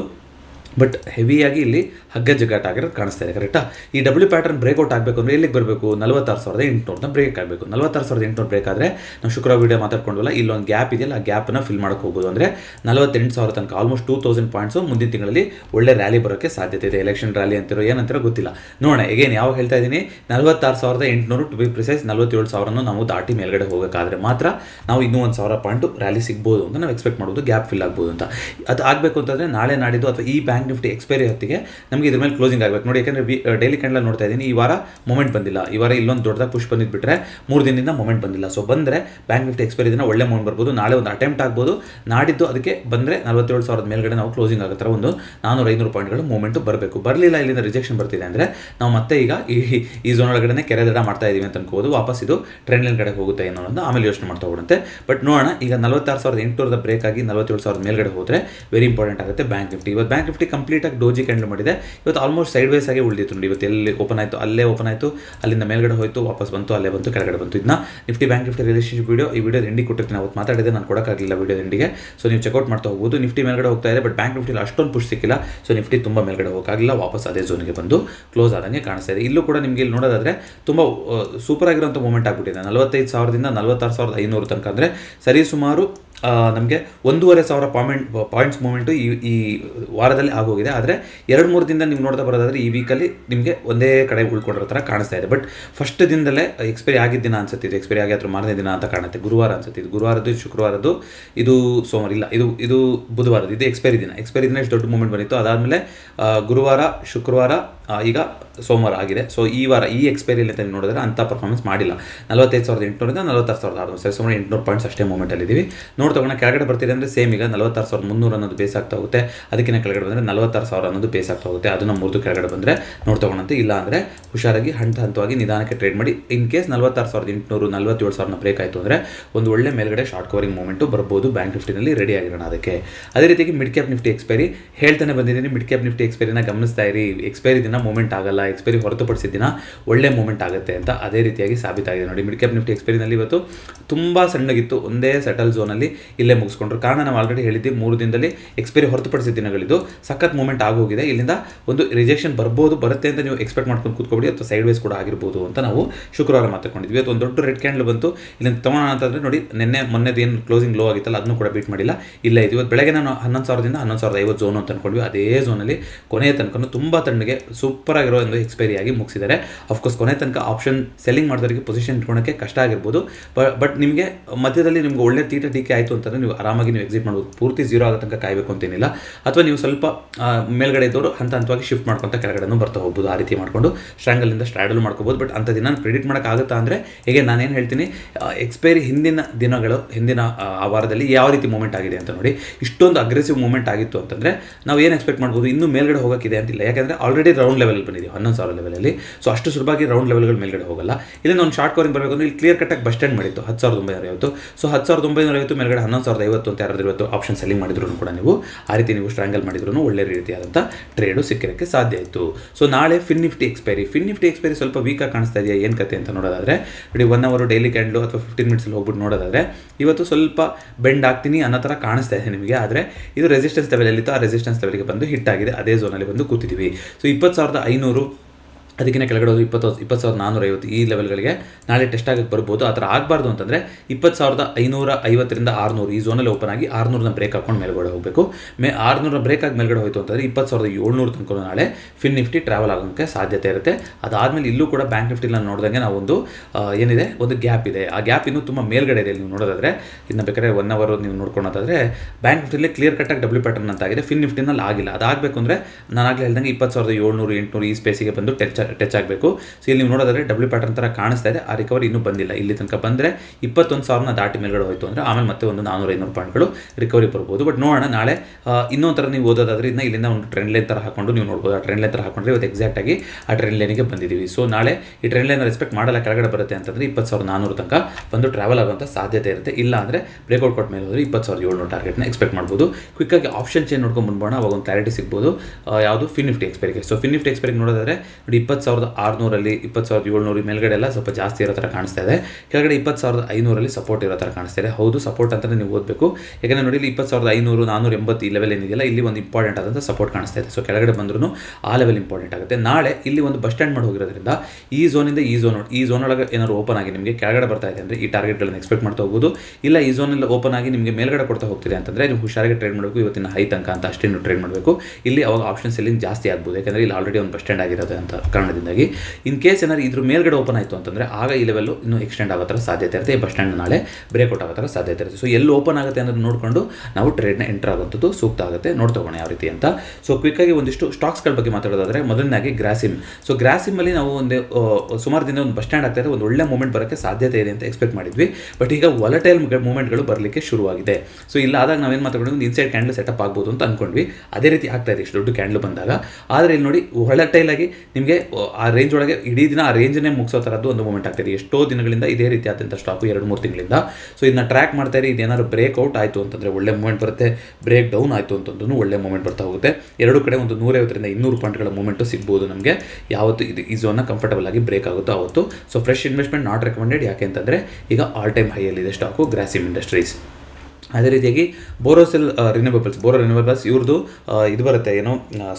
ಬಟ್ ಹೆವಿಯಾಗಿ ಇಲ್ಲಿ ಹಗ್ಗ ಆಗಿರೋದು ಕಾಣಿಸ್ತಾ ಇದೆ ಕರೆಕ್ಟಾ ಈ ಡಬ್ಲ್ಯೂ ಪ್ಯಾಟರ್ನ್ ಬ್ರೇಕ್ಔಟ್ ಆಗಬೇಕು ಅಂದರೆ ಎಲ್ಲಿಗೆ ಬರಬೇಕು ನಲವತ್ತಾರು ಸಾವಿರದ ಎಂಟುನೂರನ್ನ ಬ್ರೇಕ್ ಆಗಬೇಕು ನಲವತ್ತಾರು ಸಾವಿರದ ಎಂಟುನೂರು ಬ್ರೇಕ್ ಆದರೆ ನಾವು ಶುಕ್ರವಾರ ವೀಡಿಯೋ ಮಾತಾಡ್ಕೊಂಡಲ್ಲ ಇಲ್ಲೊಂದು ಗ್ಯಾಪ್ ಇದೆಯಲ್ಲ ಆ ಗ್ಯಾಪ್ನ ಫಿಲ್ ಮಾಡೋಕೆ ಹೋಗೋದು ಅಂದರೆ ನಲವತ್ತೆಂಟು ಸಾವಿರ ತನಕ ಆಲ್ಮೋಸ್ಟ್ ಟೂ ತೌಸಂಡ್ ಪಾಯಿಂಟ್ಸು ಮುಂದಿನ ತಿಂಗಳಲ್ಲಿ ಒಳ್ಳೆ ರ್ಯಾಲಿ ಬರೋಕ್ಕೆ ಸಾಧ್ಯತೆ ಇದೆ ಎಲೆಕ್ಷನ್ ರ್ಯಾಲಿ ಅಂತಿರೋ ಏನಂತಿರೋ ಗೊತ್ತಿಲ್ಲ ನೋಡೋಣ ಎಗೇನ್ ಯಾವಾಗ ಹೇಳ್ತಾ ಇದ್ದೀನಿ ನಲವತ್ತಾರು ಸಾವಿರದ ಎಂಟುನೂರು ಟು ಬಿ ಪ್ರಿಸೈಸ್ ನಲವತ್ತೇಳು ಸಾವಿರನೂ ನಾವು ದಾಟಿ ಮೇಲ್ಗಡೆ ಹೋಗೋಕ್ಕಾದ್ರೆ ಮಾತ್ರ ನಾವು ಇನ್ನೂ ಒಂದು ಸಾವಿರ ಪಾಯಿಂಟು ರ್ಯಾಲಿ ಸಿಗ್ಬೋದು ಅಂತ ನಾವು ಎಕ್ಸ್ಪೆಕ್ಟ್ ಮಾಡ್ಬೋದು ಗ್ಯಾಪ್ ಫಿಲ್ ಆಗ್ಬೋದು ಅಂತ ಅದು ಆಗಬೇಕು ಅಂತಂದರೆ ನಾಳೆ ನಾಡಿದ್ದು ಅಥವಾ ಈ ಬ್ಯಾಂಕ್ ಬ್ಯಾಂಕ್ ನಿಫ್ಟಿ ಎಕ್ಸ್ಪೈರಿ ಹೊತ್ತಿಗೆ ನಮಗೆ ಇದ್ರ ಮೇಲೆ ಕ್ಲೋಸಿಂಗ್ ಆಗಬೇಕು ನೋಡಿ ಯಾಕಂದರೆ ಡೈಲಿ ಕ್ಯಾಂಡಲ್ ನೋಡ್ತಾ ಇದ್ದೀನಿ ಈ ವಾರ ಮೂಮೆಂಟ್ ಬಂದಿಲ್ಲ ಈ ವಾರ ಇಲ್ಲೊಂದು ದೊಡ್ಡದಾಗ ಪುಷ್ ಬಿಟ್ಟರೆ ಮೂರು ದಿನದಿಂದ ಮೂಮೆಂಟ್ ಬಂದಿಲ್ಲ ಸೊ ಬಂದರೆ ಬ್ಯಾಂಕ್ ನಿಫ್ಟಿ ಎಕ್ಸ್ಪೈರಿ ದಿನ ಒಳ್ಳೆ ಮೂಮೆಂಟ್ ಬರ್ಬೋದು ನಾಳೆ ಒಂದು ಅಟೆಂಪ್ಟ್ ಆಗ್ಬೋದು ನಾಡಿದ್ದು ಅದಕ್ಕೆ ಬಂದರೆ ನಲವತ್ತೇಳು ಸಾವಿರದ ಮೇಲ್ಗಡೆ ನಾವು ಕ್ಲೋಸಿಂಗ್ ಆಗೋ ಥರ ಒಂದು ನಾನೂರು ಐನೂರು ಪಾಯಿಂಟ್ಗಳು ಮೂಮೆಂಟು ಬರಬೇಕು ಬರಲಿಲ್ಲ ಇಲ್ಲಿಂದ ರಿಜೆಕ್ಷನ್ ಬರ್ತಿದೆ ಅಂದರೆ ನಾವು ಮತ್ತೆ ಈಗ ಈ ಈ ಝೋನ್ ಒಳಗಡೆ ಕೆರೆ ದಡ ಮಾಡ್ತಾ ಇದ್ದೀವಿ ಅಂತ ಅನ್ಕೋಬೋದು ವಾಪಸ್ ಇದು ಟ್ರೆಂಡ್ ಕಡೆ ಹೋಗುತ್ತೆ ಏನೋ ಒಂದು ಆಮೇಲೆ ಯೋಚನೆ ಮಾಡ್ತಾ ಹೋಗುತ್ತೆ ಬಟ್ ನೋಡೋಣ ಈಗ ನಲವತ್ತಾರು ಸಾವಿರದ ಎಂಟುನೂರದ ಬ್ರೇಕ್ ಆಗಿ ನಲವತ್ತೇಳು ಸಾವಿರದ ಮೇಲ್ಗಡೆ ಹೋದರೆ ವೆರಿ ಇಂಪಾರ್ಟೆಂಟ್ ಆಗುತ್ತೆ ಬ್ಯಾಂಕ್ ನಿಫ್ಟಿ ಇವತ್ತು ಬ್ಯಾಂಕ್ ನಿಫ್ಟಿ ಕಂಪ್ಲೀಟಾಗಿ ಡೋಜಿ ಕ್ಯಾಂಡಲ್ ಮಾಡಿದೆ ಇವತ್ತು ಆಲ್ಮೋಸ್ಟ್ ಸೈಡ್ ವೈಸ್ ಆಗಿ ಉಳಿದಿತ್ತು ನೋಡಿ ಇವತ್ತು ಎಲ್ಲಿ ಓಪನ್ ಆಯಿತು ಅಲ್ಲೇ ಓಪನ್ ಆಯಿತು ಅಲ್ಲಿಂದ ಮೇಲ್ಗಡೆ ಹೋಯಿತು ವಾಪಸ್ ಬಂತು ಅಲ್ಲೇ ಬಂತು ಕೆಳಗಡೆ ಬಂತು ಇದನ್ನ Nifty bank Nifty relationship video ಈ ವಿಡಿಯೋ ಎಂಡಿ ಕೊಟ್ಟಿರ್ತೀನಿ ಅವತ್ತು ಮಾತಾಡಿದೆ ನಾನು ಕೊಡೋಕ್ಕಾಗಲಿಲ್ಲ ವೀಡಿಯೋ ಎಂಡಿಗೆ ಸೊ ನೀವು ಚೆಕ್ಔಟ್ ಮಾಡ್ತಾ ಹೋಗ್ಬೋದು ನಿಫ್ಟಿ ಮೇಲ್ಗಡೆ ಹೋಗ್ತಾ ಇದೆ ಬಟ್ ಬ್ಯಾಂಕ್ ನಿಫ್ಟಿಲಿ ಅಷ್ಟೊಂದು ಪುಷ್ ಸಿಕ್ಕಿಲ್ಲ ಸೊ ನಿಫ್ಟಿ ತುಂಬ ಮೇಲ್ಗಡೆ ಹೋಗೋಕ್ಕಾಗಲಿಲ್ಲ ವಾಪಸ್ ಅದೇ ಝೋನಿಗೆ ಬಂದು ಕ್ಲೋಸ್ ಆದಂಗೆ ಕಾಣಿಸ್ತಾ ಇದೆ ಇಲ್ಲೂ ಕೂಡ ನಿಮಗೆ ಇಲ್ಲಿ ನೋಡೋದಾದ್ರೆ ತುಂಬ ಸೂಪರ್ ಆಗಿರೋಂಥ ಮೂಮೆಂಟ್ ಆಗ್ಬಿಟ್ಟಿದೆ ನಲವತ್ತೈದು ಸಾವಿರದಿಂದ ನಲವತ್ತಾರು ಸಾವಿರದ ಐನೂರು ತನಕ ಅಂದರೆ ಸರಿ ಸುಮಾರು ನಮಗೆ ಒಂದೂವರೆ ಸಾವಿರ ಪಾಯಿಂಟ್ ಪಾಯಿಂಟ್ಸ್ ಮೂಮೆಂಟು ಈ ಈ ವಾರದಲ್ಲಿ ಆಗೋಗಿದೆ ಆದರೆ ಎರಡು ಮೂರು ದಿನದಿಂದ ನೀವು ನೋಡ್ತಾ ಬರೋದಾದರೆ ಈ ವೀಕಲ್ಲಿ ನಿಮಗೆ ಒಂದೇ ಕಡೆ ಉಳ್ಕೊಂಡಿರೋ ಥರ ಕಾಣಿಸ್ತಾ ಇದೆ ಬಟ್ ಫಸ್ಟ್ ದಿನದಲ್ಲೇ ಎಕ್ಸ್ಪೈರಿ ಆಗಿದ್ದ ದಿನ ಅನ್ಸುತ್ತೆ ಇದು ಎಕ್ಸ್ಪೈರಿ ಆಗಿ ಅದ್ರ ಮಾರನೇ ದಿನ ಅಂತ ಕಾಣುತ್ತೆ ಗುರುವಾರ ಅನ್ಸುತ್ತೆ ಇದು ಗುರುವಾರದ್ದು ಶುಕ್ರವಾರದ್ದು ಇದು ಸೋಮವಾರ ಇಲ್ಲ ಇದು ಇದು ಬುಧವಾರದ್ದು ಇದು ಎಕ್ಸ್ಪೈರಿ ದಿನ ಎಕ್ಸ್ಪೈರಿ ದಿನ ಎಷ್ಟು ದೊಡ್ಡ ಮೂಮೆಂಟ್ ಬಂದಿತ್ತು ಅದಾದಮೇಲೆ ಗುರುವಾರ ಶುಕ್ರವಾರ ಈಗ ಸೋಮವಾರ ಆಗಿದೆ ಸೊ ಈ ವಾರ ಈ ಎಕ್ಸ್ಪೈರಿಯಲ್ಲಿ ಅಂತ ನೋಡಿದ್ರೆ ಅಂತ ಪರ್ಫಾರ್ಮೆನ್ಸ್ ಮಾಡಿಲ್ಲ ನಲವತ್ತೈದು ಸಾವಿರದ ಎಂಟುನೂರಿಂದ ನಲವತ್ತಾರು ಸಾವಿರದ ಆರು ಸರಿ ಸುಮಾರು ಎಂಟುನೂರು ಪಾಯಿಂಟ್ಸ್ ಅಷ್ಟೇ ಅಲ್ಲಿ ನೋಡಿ ತಗೊಂಡ ಕೆಳಗಡೆ ಬರ್ತಿದೆ ಅಂದರೆ ಸೇಮ್ ಈಗ ನಲವತ್ತಾರು ಸಾವಿರದ ಮುನ್ನೂರು ಅನ್ನೋದು ಬೇಸ್ ಆಗ್ತಾ ಹೋಗುತ್ತೆ ಅದಕ್ಕಿಂತ ಕೆಳಗಡೆ ಬಂದರೆ ನಲವತ್ತಾರು ಸಾವಿರ ಅನ್ನೋದು ಬೇಸ್ ಆಗ್ತಾ ಹೋಗುತ್ತೆ ಅದನ್ನು ಮುರಿದು ಕೆಳಗಡೆ ಬಂದರೆ ನೋಡಿ ತಗೊಂಡಂತೆ ಇಲ್ಲ ಅಂದರೆ ಹುಷಾರಾಗಿ ಹಂತ ಹಂತವಾಗಿ ನಿಧಾನಕ್ಕೆ ಟ್ರೇಡ್ ಮಾಡಿ ಇನ್ ಕೇಸ್ ನಲವತ್ತಾರು ಸಾವಿರದ ಎಂಟುನೂರು ನಲವತ್ತೇಳು ಸಾವಿರನ ಬ್ರೇಕ್ ಆಯಿತು ಅಂದರೆ ಒಂದು ಒಳ್ಳೆ ಮೇಲ್ಗಡೆ ಶಾರ್ಟ್ ಕವರಿಂಗ್ ಮೂಮೆಂಟು ಬರ್ಬೋದು ಬ್ಯಾಂಕ್ ನಿಫ್ಟಿನಲ್ಲಿ ರೆಡಿ ಆಗಿರೋಣ ಅದಕ್ಕೆ ಅದೇ ರೀತಿಯಾಗಿ ಮಿಡ್ ಕ್ಯಾಪ್ ನಿಫ್ಟಿ ಎಕ್ಸ್ಪೈರಿ ಹೇಳ್ತಾನೆ ಬಂದಿದ್ದೀನಿ ಮಿಡ್ ಕ್ಯಾಪ್ ನಿಫ್ಟಿ ಎಕ್ಸ್ಪೈರಿನ ಗಮನಿಸ್ತಾ ಇರಿ ಎಕ್ಸ್ಪೈರಿ ದಿನ ಮೂಮೆಂಟ್ ಆಗಲ್ಲ ಎಕ್ಸ್ಪೈರಿ ಹೊರತುಪಡಿಸಿದ ದಿನ ಒಳ್ಳೆ ಮೂಮೆಂಟ್ ಆಗುತ್ತೆ ಅಂತ ಅದೇ ರೀತಿಯಾಗಿ ಸಾಬೀತಾಗಿದೆ ನೋಡಿ ಮಿಡ್ ಕ್ಯಾಪ್ ನಿಫ್ಟಿ ಎಕ್ಸ್ಪೈರಿನಲ್ಲಿ ಇವತ್ತು ತುಂಬ ಸಣ್ಣಗಿತ್ತು ಒಂದೇ ಸೆಟಲ್ ಝೋನಲ್ಲಿ ಇಲ್ಲೇ ಮುಗಿಸ್ಕೊಂಡ್ರು ಕಾರಣ ನಾವು ಆಲ್ರೆಡಿ ಹೇಳಿದ್ದು ಮೂರು ದಿನದಲ್ಲಿ ಎಕ್ಸ್ಪೈರಿ ಹೊರತುಪಡಿಸಿದ ದಿನಗಳಿದ್ದು ಸಖತ್ ಮೂಮೆಂಟ್ ಆಗೋಗಿದೆ ಇಲ್ಲಿಂದ ಒಂದು ರಿಜೆಕ್ಷನ್ ಬರ್ಬೋದು ಬರುತ್ತೆ ಅಂತ ನೀವು ಎಕ್ಸ್ಪೆಕ್ಟ್ ಮಾಡ್ಕೊಂಡು ಕೂತ್ಕೊಬಿಡಿ ಅಥವಾ ಸೈಡ್ ವೈಸ್ ಕೂಡ ಆಗಿರ್ಬೋದು ಅಂತ ನಾವು ಶುಕ್ರವಾರ ಮಾತಾಡ್ಕೊಂಡಿದ್ವಿ ಇವತ್ತು ಒಂದು ದೊಡ್ಡ ರೆಡ್ ಕ್ಯಾಂಡಲ್ ಬಂತು ಇಲ್ಲಿಂದ ತಗೋಣ ಅಂತಂದರೆ ನೋಡಿ ನಿನ್ನೆ ಮೊನ್ನೆದು ಏನು ಕ್ಲೋಸಿಂಗ್ ಲೋ ಆಗಿತ್ತಲ್ಲ ಅದನ್ನು ಕೂಡ ಬೀಟ್ ಮಾಡಿಲ್ಲ ಇಲ್ಲ ಇದು ಇವತ್ತು ಬೆಳಗ್ಗೆ ನಾನು ಹನ್ನೊಂದು ಸಾವಿರದಿಂದ ಹನ್ನೊಂದು ಸಾವಿರದ ಐವತ್ತು ಝೋನ್ ಅಂತ ಅಂದ್ಕೊಂಡ್ವಿ ಅದೇ ಝೋನಲ್ಲಿ ಕೊನೆಯ ತನಕ ತುಂಬ ತಣ್ಣಗೆ ಆಗಿರೋ ಒಂದು ಎಕ್ಸ್ಪೈರಿ ಆಗಿ ಮುಗಿಸಿದ್ದಾರೆ ಅಫ್ಕೋರ್ಸ್ ಕೊನೆ ತನಕ ಆಪ್ಷನ್ ಸೆಲ್ಲಿಂಗ್ ಮಾಡೋದಕ್ಕೆ ಪೊಸಿಷನ್ ಇಟ್ಕೊಳಕ್ಕೆ ಕಷ್ಟ ಆಗಿರ್ಬೋದು ಬಟ್ ನಿಮಗೆ ಮಧ್ಯದಲ್ಲಿ ನಿಮ್ಗೆ ಒಳ್ಳೆ ತೀಟ ಟೀಕೆ ಆಯಿತು ಅಂತಂದರೆ ನೀವು ಆರಾಮಾಗಿ ನೀವು ಎಕ್ಸಿಟ್ ಮಾಡ್ಬೋದು ಪೂರ್ತಿ ಜೀರೋ ಆಗೋ ತನಕ ಕಾಯಬೇಕು ಅಂತೇನಿಲ್ಲ ಅಥವಾ ನೀವು ಸ್ವಲ್ಪ ಮೇಲ್ಗಡೆ ಇದ್ದವರು ಹಂತ ಹಂತವಾಗಿ ಶಿಫ್ಟ್ ಮಾಡ್ಕೊಂತ ಕೆಳಗಡೆನೂ ಬರ್ತಾ ಹೋಗ್ಬೋದು ಆ ರೀತಿ ಮಾಡಿಕೊಂಡು ಸ್ಟ್ರಾಂಗಲ್ಲಿಂದ ಸ್ಟ್ರಾಡಲ್ ಮಾಡ್ಕೋಬೋದು ಬಟ್ ದಿನ ಕ್ರೆಡಿಟ್ ಪ್ರಿಡಿಕ್ಟ್ ಮಾಡೋಕ್ಕಾಗುತ್ತಾ ಅಂದರೆ ಹೇಗೆ ನಾನೇನು ಹೇಳ್ತೀನಿ ಎಕ್ಸ್ಪೈರಿ ಹಿಂದಿನ ದಿನಗಳು ಹಿಂದಿನ ಆ ವಾರದಲ್ಲಿ ಯಾವ ರೀತಿ ಮೂಮೆಂಟ್ ಆಗಿದೆ ಅಂತ ನೋಡಿ ಇಷ್ಟೊಂದು ಅಗ್ರೆಸಿವ್ ಮೂಮೆಂಟ್ ಆಗಿತ್ತು ಅಂತಂದರೆ ನಾವು ಏನು ಎಕ್ಸ್ಪೆಕ್ಟ್ ಮಾಡ್ಬೋದು ಇನ್ನೂ ಮೇಲ್ಗಡೆ ಹೋಗೋಕ್ಕಿದೆ ಅಂತಿಲ್ಲ ಯಾಕೆಂದರೆ ಆಲ್ರೆಡಿ ರೌಂಡ್ ರೌಂಡ್ ಲೆವೆಲ್ ಬಂದಿದೆ ಹನ್ನೊಂದು ಸಾವಿರ ಲೆವೆಲಲ್ಲಿ ಸೊ ಅಷ್ಟು ಸುಲಭವಾಗಿ ರೌಂಡ್ ಲೆವೆಲ್ಗಳು ಮೇಲ್ಗಡೆ ಹೋಗಲ್ಲ ಇಲ್ಲಿಂದ ಒಂದು ಶಾರ್ಟ್ ಕವರಿಂಗ್ ಬರಬೇಕು ಅಂದರೆ ಇಲ್ಲಿ ಕ್ಲಿಯರ್ ಕಟ್ಟಾಗಿ ಬಸ್ ಸ್ಟ್ಯಾಂಡ್ ಮಾಡಿತ್ತು ಹತ್ತು ಸಾವಿರದ ಒಂಬೈನೂರ ಐವತ್ತು ಸೊ ಹತ್ತು ಸಾವಿರದ ಒಂಬೈನೂರ ಐವತ್ತು ಮೇಲ್ಗಡೆ ಹನ್ನೊಂದು ಸಾವಿರದ ಐವತ್ತು ಅಂತ ಯಾರಾದ್ರೂ ಇವತ್ತು ಆಪ್ಷನ್ ಸೆಲ್ಲಿಂಗ್ ಮಾಡಿದ್ರು ಕೂಡ ನೀವು ಆ ರೀತಿ ನೀವು ಸ್ಟ್ರಾಂಗಲ್ ಮಾಡಿದ್ರು ಒಳ್ಳೆ ರೀತಿಯಾದಂಥ ಟ್ರೇಡು ಸಿಕ್ಕಿರೋಕ್ಕೆ ಸಾಧ್ಯ ಆಯಿತು ಸೊ ನಾಳೆ ಫಿನ್ ನಿಫ್ಟಿ ಎಕ್ಸ್ಪೈರಿ ಫಿನ್ ನಿಫ್ಟಿ ಎಕ್ಸ್ಪೈರಿ ಸ್ವಲ್ಪ ವೀಕಾಗಿ ಕಾಣಿಸ್ತಾ ಇದೆಯಾ ಏನು ಕತೆ ಅಂತ ನೋಡೋದಾದರೆ ನೋಡಿ ಒನ್ ಅವರ್ ಡೈಲಿ ಕ್ಯಾಂಡ್ಲು ಅಥವಾ ಫಿಫ್ಟೀನ್ ಮಿನಿಟ್ಸಲ್ಲಿ ಹೋಗ್ಬಿಟ್ಟು ನೋಡೋದಾದ್ರೆ ಇವತ್ತು ಸ್ವಲ್ಪ ಬೆಂಡ್ ಆಗ್ತೀನಿ ಅನ್ನೋ ಥರ ಕಾಣಿಸ್ತಾ ಇದೆ ನಿಮಗೆ ಆದರೆ ಇದು ರೆಸಿಸ್ಟೆನ್ಸ್ ಲೆವೆಲಲ್ಲಿತ್ತು ಆ ರೆಸಿಸ್ಟೆನ್ಸ್ ಲೆವೆಲ್ಗೆ ಬಂದು ಹಿಟ್ ಆಗಿದೆ ಅದೇ ಝೋನಲ್ಲಿ ಬಂದು ಕೂತಿದ್ದೀವಿ ಸೊ ಇಪ್ಪತ್ತು ಸಾವಿರದ ಐನೂರು ಅದಕ್ಕಿಂತ ಕೆಳಗಡೆ ಹೋದ್ರೆ ಇಪ್ಪತ್ತು ಇಪ್ಪತ್ತು ಸಾವಿರದ ಐವತ್ತು ಈ ಲೆವೆಲ್ಗಳಿಗೆ ನಾಳೆ ಟೆಸ್ಟ್ ಆಗಕ್ಕೆ ಬರ್ಬೋದು ಆ ಥರ ಆಗಬಾರ್ದು ಅಂತಂದರೆ ಇಪ್ಪತ್ತು ಸಾವಿರದ ಐನೂರ ಐವತ್ತರಿಂದ ಆರುನೂರು ಈ ಝೋನಲ್ಲಿ ಓಪನ್ ಆಗಿ ಆರುನೂರನ್ನ ಬ್ರೇಕ್ ಹಾಕೊಂಡು ಮೇಲ್ಗಡೆ ಹೋಗಬೇಕು ಮೇ ಆರುನೂರ ಬ್ರೇಕ್ ಆಗಿ ಮೇಲ್ಗಡೆ ಹೋಯಿತು ಅಂತಂದರೆ ಇಪ್ಪತ್ತು ಸಾವಿರದ ಏಳ್ನೂರು ತನಕ ನಾಳೆ ಫಿನ್ ನಿಫ್ಟಿ ಟ್ರಾವೆಲ್ ಆಗೋಕ್ಕೆ ಸಾಧ್ಯತೆ ಇರುತ್ತೆ ಅದಾದಮೇಲೆ ಇಲ್ಲೂ ಕೂಡ ಬ್ಯಾಂಕ್ ನಿಫ್ಟಿನ ನೋಡಿದಂಗೆ ನಾವು ಒಂದು ಏನಿದೆ ಒಂದು ಗ್ಯಾಪ್ ಇದೆ ಆ ಗ್ಯಾಪ್ ಇನ್ನೂ ತುಂಬ ಮೇಲ್ಗಡೆ ಇದೆ ನೀವು ನೋಡೋದಾದರೆ ಇನ್ನು ಬೇಕಾದ್ರೆ ಒನ್ ಅವರ್ ನೀವು ನೋಡ್ಕೊಳೋದಾದರೆ ಬ್ಯಾಂಕ್ ನಿಫ್ಟಿಲಿ ಕ್ಲಿಯರ್ ಕಟ್ಟಾಗಿ ಡಬ್ಲ್ಯೂ ಪ್ಯಾಟರ್ನ್ ಅಂತಾಗಿದೆ ಫಿನ್ ನಿಫ್ಟಿನಲ್ಲಿ ಆಗಿಲ್ಲ ಅದಾಗಬೇಕು ಅಂದರೆ ನಾನಾಗಲೇ ಹೇಳ್ದಂಗೆ ಇಪ್ಪತ್ತು ಸಾವಿರದ ಏಳ್ನೂರು ಎಂಟುನೂರು ಈ ಸ್ಪೇಸಿಗೆ ಬಂದು ಟೆಚ್ ಟಚ್ ಆಗಬೇಕು ಸೊ ಇಲ್ಲಿ ನೀವು ನೋಡೋದಾದರೆ ಡಬ್ಲ್ಯೂ ಪ್ಯಾಟರ್ನ್ ಥರ ಕಾಣಿಸ್ತಾ ಇದೆ ಆ ರಿಕವರಿ ಇನ್ನೂ ಬಂದಿಲ್ಲ ಇಲ್ಲಿ ತನಕ ಬಂದರೆ ಇಪ್ಪತ್ತೊಂದು ಸಾವಿರನ ದಾಟಿ ಮೇಲ್ಗಡೆ ಹೋಯಿತು ಅಂದರೆ ಆಮೇಲೆ ಮತ್ತೆ ಒಂದು ನಾನೂರು ಐನೂರು ಪಾಯಿಂಟ್ಗಳು ರಿಕವರಿ ಬರ್ಬೋದು ಬಟ್ ನೋಡೋಣ ನಾಳೆ ಇನ್ನೊಂದು ಥರ ನೀವು ಓದೋದಾದ್ರೆ ಇದನ್ನ ಇಲ್ಲಿಂದ ಒಂದು ಟ್ರೆಂಡ್ ಲೈನ್ ಥರ ಹಾಕೊಂಡು ನೀವು ನೋಡ್ಬೋದು ಆ ಟ್ರೆಂಡ್ ಲೈನ್ ಥರ ಹಾಕೊಂಡ್ರೆ ಇವತ್ತು ಎಕ್ಸಾಕ್ಟಾಗಿ ಆ ಟ್ರೆಂಡ್ ಲೈನಿಗೆ ಬಂದಿದ್ದೀವಿ ಸೊ ನಾಳೆ ಈ ಟ್ರೆಂಡ್ ಲೈನ್ ರೆಸ್ಪೆಕ್ಟ್ ಮಾಡಲ್ಲ ಕೆಳಗಡೆ ಬರುತ್ತೆ ಅಂತಂದರೆ ಇಪ್ಪತ್ತು ಸಾವಿರದ ನಾನೂರು ತನಕ ಬಂದು ಟ್ರಾವೆಲ್ ಆಗುವಂಥ ಸಾಧ್ಯತೆ ಇರುತ್ತೆ ಇಲ್ಲ ಅಂದರೆ ಬ್ರೇಕ್ಔಟ್ ಕೊಟ್ಟ ಮೇಲೆ ಹೋದರೆ ಇಪ್ಪತ್ತು ಸಾವಿರದ ಏಳ್ನೂರು ಟಾರ್ಗೆಟ್ನ ಎಕ್ಸ್ಪೆಕ್ಟ್ ಮಾಡ್ಬೋದು ಕ್ವಿಕ್ಕಾಗಿ ಆಪ್ಷನ್ ಚೇಂಜ್ ನೋಡ್ಕೊಂಡು ಬಂದ್ಬೋಣ ಅವಾಗ ಒಂದು ಕ್ಲಾರಿಟಿ ಸಿಗ್ಬೋದು ಯಾವುದು ಫಿನ್ ನಿಫ್ಟಿ ಎಕ್ಸ್ಪೈರಿಗೆ ಸೊ ಫಿನ್ ನಿಫ್ಟಿ ಎಕ್ಸ್ಪೈರಿಗೆ ನೋಡೋದಾದ್ರೆ ನೋಡಿ ಇಪ್ಪತ್ತು ಇಪ್ಪತ್ತು ಸಾವಿರದ ಆರುನೂರಲ್ಲಿ ಇಪ್ಪತ್ತು ಸಾವಿರದ ಏಳ್ನೂರು ಮೇಲ್ಗಡೆ ಎಲ್ಲ ಸ್ವಲ್ಪ ಜಾಸ್ತಿ ಇರೋ ಥರ ಕಾಣಿಸ್ತಾ ಇದೆ ಕೆಳಗಡೆ ಇಪ್ಪತ್ತು ಸಾವಿರದ ಐನೂರಲ್ಲಿ ಸಪೋರ್ಟ್ ಇರೋ ಥರ ಕಾಣಿಸ್ತಾ ಇದೆ ಹೌದು ಸಪೋರ್ಟ್ ಅಂತಲೇ ನೀವು ಓದಬೇಕು ಯಾಕಂದರೆ ನೋಡಿ ಇಲ್ಲಿ ಇಪ್ಪತ್ತು ಸಾವಿರದ ಐನೂರು ನಾನೂರ ಎಂಬತ್ತು ಈ ಲೆವೆಲ್ ಏನಿದೆಯಲ್ಲ ಇಲ್ಲಿ ಒಂದು ಇಂಪಾರ್ಟೆಂಟ್ ಆದಂಥ ಸಪೋರ್ಟ್ ಕಾಣಿಸ್ತಾ ಇದೆ ಸೊ ಕೆಳಗಡೆ ಬಂದ್ರೂ ಆ ಲೆವೆಲ್ ಇಂಪಾರ್ಟೆಂಟ್ ಆಗುತ್ತೆ ನಾಳೆ ಇಲ್ಲಿ ಒಂದು ಬಸ್ ಸ್ಟ್ಯಾಂಡ್ ಮಾಡಿ ಹೋಗಿರೋದ್ರಿಂದ ಈ ಝೋನಿಂದ ಈ ಝೋನ್ ಈ ಝೋನ್ ಒಳಗೆ ಏನಾದ್ರು ಓಪನ್ ಆಗಿ ನಿಮಗೆ ಕೆಳಗಡೆ ಬರ್ತಾ ಇದೆ ಅಂದರೆ ಈ ಟಾರ್ಗೆಟ್ಗಳನ್ನು ಎಕ್ಸ್ಪೆಕ್ಟ್ ಮಾಡ್ತಾ ಹೋಗ್ಬೋದು ಇಲ್ಲ ಈ ಝೋನಲ್ಲಿ ಓಪನ್ ಆಗಿ ನಿಮಗೆ ಮೇಲ್ಗಡೆ ಕೊಡ್ತಾ ಹೋಗ್ತಿದೆ ಅಂತಂದರೆ ನೀವು ಹುಷಾರಾಗಿ ಟ್ರೇಡ್ ಮಾಡಬೇಕು ಇವತ್ತಿನ ಹೈ ತನಕ ಅಂತ ಅಷ್ಟೇ ನೀವು ಟ್ರೇಡ್ ಮಾಡಬೇಕು ಇಲ್ಲಿ ಅವಾಗ ಆಪ್ಷನ್ ಸೆಲ್ಲಿಂಗ್ ಜಾಸ್ತಿ ಆಗ್ಬೋದು ಯಾಕಂದರೆ ಇಲ್ಲಿ ಆಲ್ರೆಡಿ ಒಂದು ಬಸ್ ಸ್ಟ್ಯಾಂಡ್ ಆಗಿರೋದು ಅಂತ ಕಾರಣದಿಂದಾಗಿ ಇನ್ ಕೇಸ್ ಏನಾದ್ರು ಇದ್ರ ಮೇಲ್ಗಡೆ ಓಪನ್ ಆಯಿತು ಅಂತಂದರೆ ಆಗ ಈ ಲೆವೆಲ್ಲು ಇನ್ನೂ ಎಕ್ಸ್ಟೆಂಡ್ ಆಗೋ ಥರ ಸಾಧ್ಯತೆ ಇರುತ್ತೆ ಬಸ್ ಸ್ಟ್ಯಾಂಡ್ ನಾಳೆ ಬ್ರೇಕ್ಔಟ್ ಆಗೋ ಥರ ಸಾಧ್ಯತೆ ಇರುತ್ತೆ ಸೊ ಎಲ್ಲಿ ಓಪನ್ ಆಗುತ್ತೆ ಅನ್ನೋದು ನೋಡಿಕೊಂಡು ನಾವು ಟ್ರೇಡ್ನ ಎಂಟರ್ ಆಗೋಂಥದ್ದು ಸೂಕ್ತ ಆಗುತ್ತೆ ನೋಡ್ತೋಣ ಯಾವ ರೀತಿ ಅಂತ ಸೊ ಆಗಿ ಒಂದಿಷ್ಟು ಸ್ಟಾಕ್ಸ್ಗಳ ಬಗ್ಗೆ ಮಾತಾಡೋದಾದ್ರೆ ಮೊದಲನೇದಾಗಿ ಗ್ರಾಸಿಮ್ ಸೊ ಅಲ್ಲಿ ನಾವು ಒಂದು ಸುಮಾರು ದಿನ ಒಂದು ಬಸ್ ಸ್ಟ್ಯಾಂಡ್ ಇದೆ ಒಂದು ಒಳ್ಳೆ ಮೂಮೆಂಟ್ ಬರೋಕ್ಕೆ ಸಾಧ್ಯತೆ ಇದೆ ಅಂತ ಎಕ್ಸ್ಪೆಕ್ಟ್ ಮಾಡಿದ್ವಿ ಬಟ್ ಈಗ ಮೂಮೆಂಟ್ ಮೂಮೆಂಟ್ಗಳು ಬರಲಿಕ್ಕೆ ಶುರುವಾಗಿದೆ ಸೊ ಇಲ್ಲ ಆದಾಗ ನಾವೇನು ಮಾತಾಡೋದು ಒಂದು ಇನ್ಸೈಡ್ ಕ್ಯಾಂಡಲ್ ಸೆಟಪ್ ಆಗ್ಬೋದು ಅಂತ ಅನ್ಕೊಂಡ್ವಿ ಅದೇ ರೀತಿ ಆಗ್ತಾ ಇದೆ ಇಷ್ಟು ದೊಡ್ಡ ಕ್ಯಾಂಡಲ್ ಬಂದಾಗ ಆದರೆ ಇಲ್ಲಿ ನೋಡಿ ಒಳಟೈಲ್ ಆಗಿ ನಿಮಗೆ ಆ ರೇಂಜ್ ಒಳಗೆ ಇಡೀ ದಿನ ಆ ರೇಂಜನ್ನೇ ಮುಗಿಸೋ ಥರದ್ದು ಒಂದು ಮೂಮೆಂಟ್ ಆಗ್ತಿದೆ ಎಷ್ಟೋ ದಿನಗಳಿಂದ ಇದೇ ರೀತಿ ಆದಂಥ ಸ್ಟಾಕು ಎರಡು ಮೂರು ತಿಂಗಳಿಂದ ಸೊ ಇದನ್ನ ಟ್ರ್ಯಾಕ್ ಮಾಡ್ತಾ ಇರಿ ಇದೇನಾದ್ರು ಬ್ರೇಕ್ಔಟ್ ಆಯಿತು ಅಂತಂದರೆ ಒಳ್ಳೆ ಮೂಮೆಂಟ್ ಬರುತ್ತೆ ಬ್ರೇಕ್ ಡೌನ್ ಆಯಿತು ಅಂತಂದ್ರೂ ಒಳ್ಳೆ ಮೂಮೆಂಟ್ ಬರ್ತಾ ಹೋಗುತ್ತೆ ಎರಡು ಕಡೆ ಒಂದು ನೂರೈವತ್ತರಿಂದ ಇನ್ನೂರು ಪಾಯಿಂಟ್ಗಳ ಮೂಮೆಂಟು ಸಿಗ್ಬೋದು ನಮಗೆ ಯಾವತ್ತು ಇದು ಈ ಝೋನ್ನ ಕಂಫರ್ಟಬಲ್ ಆಗಿ ಬ್ರೇಕ್ ಆಗುತ್ತೋ ಆವತ್ತು so fresh investment not recommended ಅಂತಂದರೆ ಈಗ ಆಲ್ ಟೈಮ್ ಹೈಯಲ್ಲಿದೆ ಸ್ಟಾಕು ಗ್ರಾಸಿಮ್ ಇಂಡಸ್ಟ್ರೀಸ್ ಅದೇ ರೀತಿಯಾಗಿ ಬೋರೋಸೆಲ್ ರಿನ್ಯೂವಬಲ್ಸ್ ಬೋರೋ ರಿನ್ಯೂವಬಲ್ಸ್ ಇವ್ರದ್ದು ಇದು ಬರುತ್ತೆ ಏನು